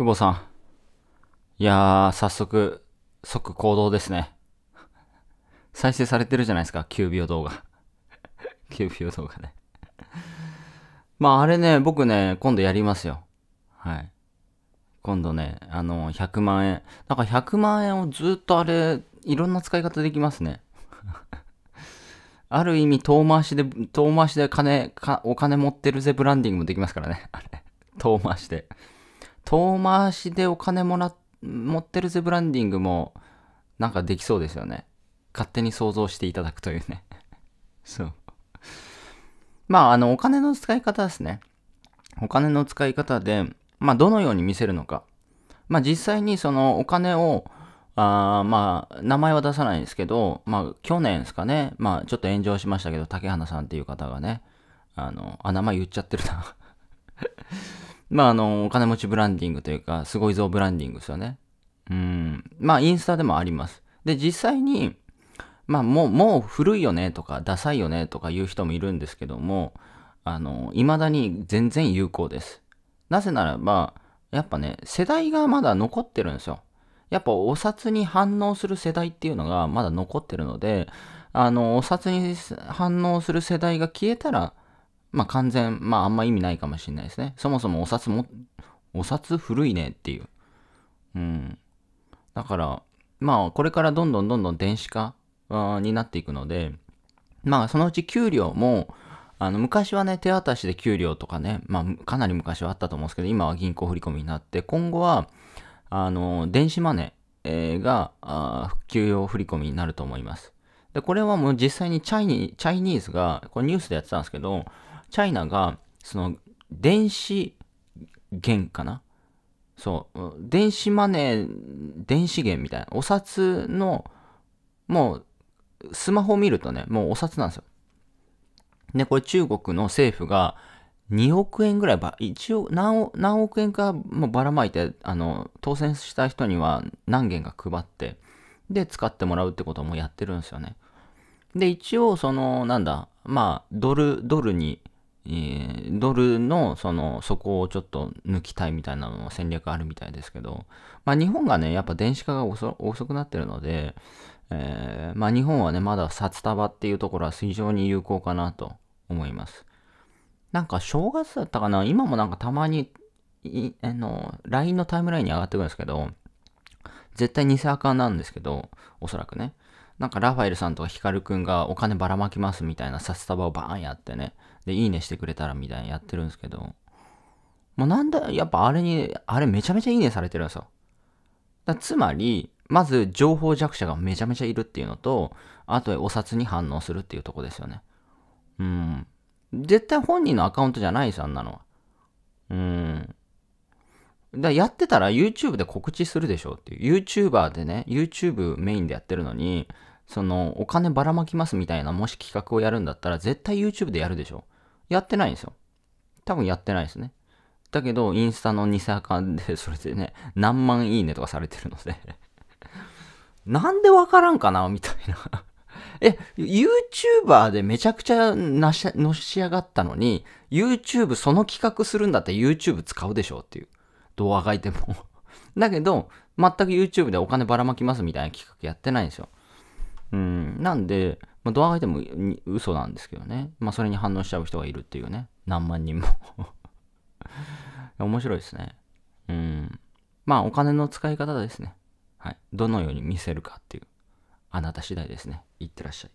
久保さん。いやー、早速、即行動ですね。再生されてるじゃないですか、9秒動画。9 秒動画ねまあ、あれね、僕ね、今度やりますよ。はい。今度ね、あの、100万円。なんか100万円をずっとあれ、いろんな使い方できますね。ある意味、遠回しで、遠回しで金、お金持ってるぜブランディングもできますからね。あれ。遠回しで。遠回しでお金もら、持ってるぜブランディングも、なんかできそうですよね。勝手に想像していただくというね そう。まあ、あの、お金の使い方ですね。お金の使い方で、まあ、どのように見せるのか。まあ、実際にそのお金を、あまあ、名前は出さないんですけど、まあ、去年ですかね、まあ、ちょっと炎上しましたけど、竹花さんっていう方がね、あの、あ、名前言っちゃってるな まあ、あの、お金持ちブランディングというか、すごいぞブランディングですよね。うん。まあ、インスタでもあります。で、実際に、まあ、もう、もう古いよねとか、ダサいよねとか言う人もいるんですけども、あの、未だに全然有効です。なぜならば、やっぱね、世代がまだ残ってるんですよ。やっぱお札に反応する世代っていうのがまだ残ってるので、あの、お札に反応する世代が消えたら、まあ完全、まああんま意味ないかもしれないですね。そもそもお札も、お札古いねっていう。うん。だから、まあこれからどんどんどんどん電子化になっていくので、まあそのうち給料も、あの昔はね、手渡しで給料とかね、まあかなり昔はあったと思うんですけど、今は銀行振込になって、今後は、あの、電子マネーが普給用振込になると思います。で、これはもう実際にチャイニチャイニーズが、これニュースでやってたんですけど、チャイナが、その、電子元かなそう、電子マネー、電子元みたいな、お札の、もう、スマホ見るとね、もうお札なんですよ。で、これ中国の政府が、2億円ぐらいば、一応何、何億円かもばらまいて、あの、当選した人には何件か配って、で、使ってもらうってこともやってるんですよね。で、一応、その、なんだ、まあ、ドル、ドルにえドルのその底をちょっと抜きたいみたいなの戦略あるみたいですけど、まあ、日本がねやっぱ電子化が遅くなってるので、えー、まあ、日本はねまだ札束っていうところは非常に有効かなと思いますなんか正月だったかな今もなんかたまにあの LINE のタイムラインに上がってくるんですけど絶対偽アカなんですけど、おそらくね。なんかラファエルさんとかヒカルくんがお金ばらまきますみたいな札束をバーンやってね。で、いいねしてくれたらみたいなやってるんですけど。もうなんだ、やっぱあれに、あれめちゃめちゃいいねされてるんですよ。だつまり、まず情報弱者がめちゃめちゃいるっていうのと、あとお札に反応するっていうとこですよね。うん。絶対本人のアカウントじゃないです、あんなのは。だやってたら YouTube で告知するでしょっていう。YouTuber でね、YouTube メインでやってるのに、その、お金ばらまきますみたいな、もし企画をやるんだったら、絶対 YouTube でやるでしょ。やってないんですよ。多分やってないですね。だけど、インスタの偽アカンで、それでね、何万いいねとかされてるので なんでわからんかなみたいな え、YouTuber でめちゃくちゃのし上がったのに、YouTube その企画するんだったら YouTube 使うでしょっていう。どうあがいても だけど、全く YouTube でお金ばらまきますみたいな企画やってないんですよ。うん。なんで、まあ、どうあがいても嘘なんですけどね。まあ、それに反応しちゃう人がいるっていうね。何万人も 面白いですね。うん。まあ、お金の使い方ですね。はい。どのように見せるかっていう。あなた次第ですね。いってらっしゃい。